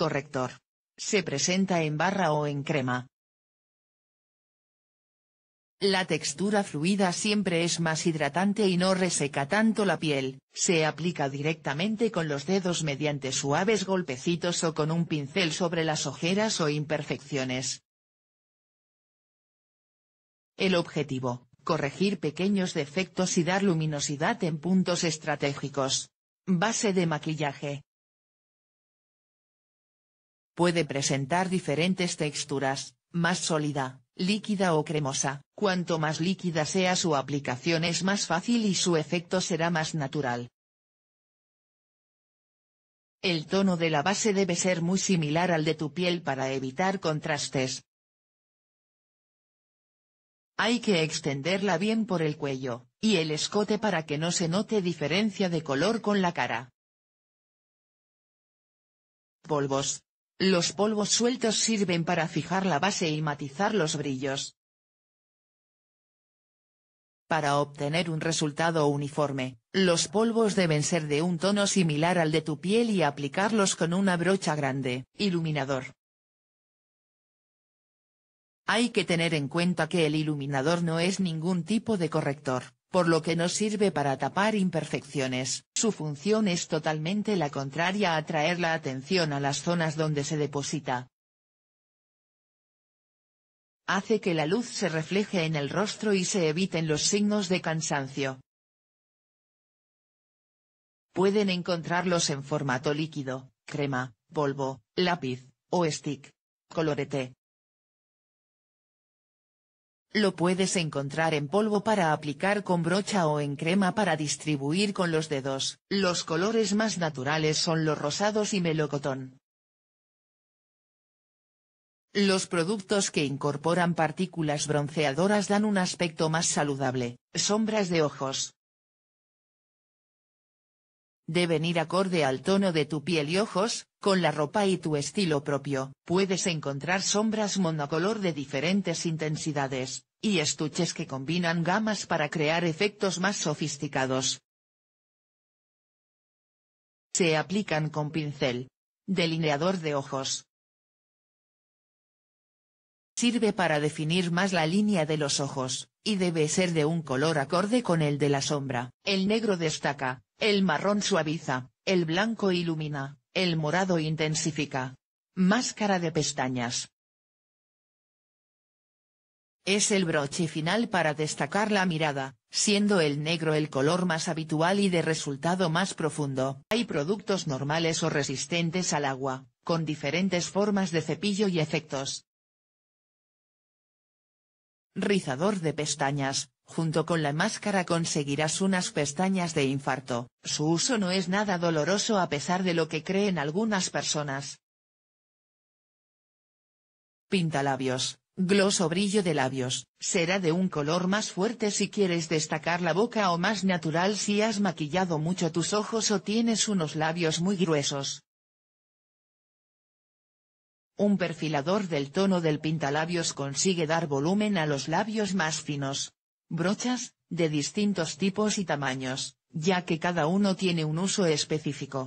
Corrector. Se presenta en barra o en crema. La textura fluida siempre es más hidratante y no reseca tanto la piel, se aplica directamente con los dedos mediante suaves golpecitos o con un pincel sobre las ojeras o imperfecciones. El objetivo, corregir pequeños defectos y dar luminosidad en puntos estratégicos. Base de maquillaje. Puede presentar diferentes texturas, más sólida, líquida o cremosa. Cuanto más líquida sea su aplicación es más fácil y su efecto será más natural. El tono de la base debe ser muy similar al de tu piel para evitar contrastes. Hay que extenderla bien por el cuello, y el escote para que no se note diferencia de color con la cara. Polvos, los polvos sueltos sirven para fijar la base y matizar los brillos. Para obtener un resultado uniforme, los polvos deben ser de un tono similar al de tu piel y aplicarlos con una brocha grande. Iluminador. Hay que tener en cuenta que el iluminador no es ningún tipo de corrector por lo que no sirve para tapar imperfecciones. Su función es totalmente la contraria a atraer la atención a las zonas donde se deposita. Hace que la luz se refleje en el rostro y se eviten los signos de cansancio. Pueden encontrarlos en formato líquido, crema, polvo, lápiz, o stick. Colorete, lo puedes encontrar en polvo para aplicar con brocha o en crema para distribuir con los dedos. Los colores más naturales son los rosados y melocotón. Los productos que incorporan partículas bronceadoras dan un aspecto más saludable, sombras de ojos, deben ir acorde al tono de tu piel y ojos, con la ropa y tu estilo propio. Puedes encontrar sombras monocolor de diferentes intensidades, y estuches que combinan gamas para crear efectos más sofisticados. Se aplican con pincel. Delineador de ojos. Sirve para definir más la línea de los ojos, y debe ser de un color acorde con el de la sombra. El negro destaca, el marrón suaviza, el blanco ilumina, el morado intensifica. Máscara de pestañas. Es el broche final para destacar la mirada, siendo el negro el color más habitual y de resultado más profundo. Hay productos normales o resistentes al agua, con diferentes formas de cepillo y efectos. Rizador de pestañas, Junto con la máscara conseguirás unas pestañas de infarto, su uso no es nada doloroso a pesar de lo que creen algunas personas. Pintalabios, o brillo de labios, será de un color más fuerte si quieres destacar la boca o más natural si has maquillado mucho tus ojos o tienes unos labios muy gruesos. Un perfilador del tono del pintalabios consigue dar volumen a los labios más finos, brochas, de distintos tipos y tamaños, ya que cada uno tiene un uso específico.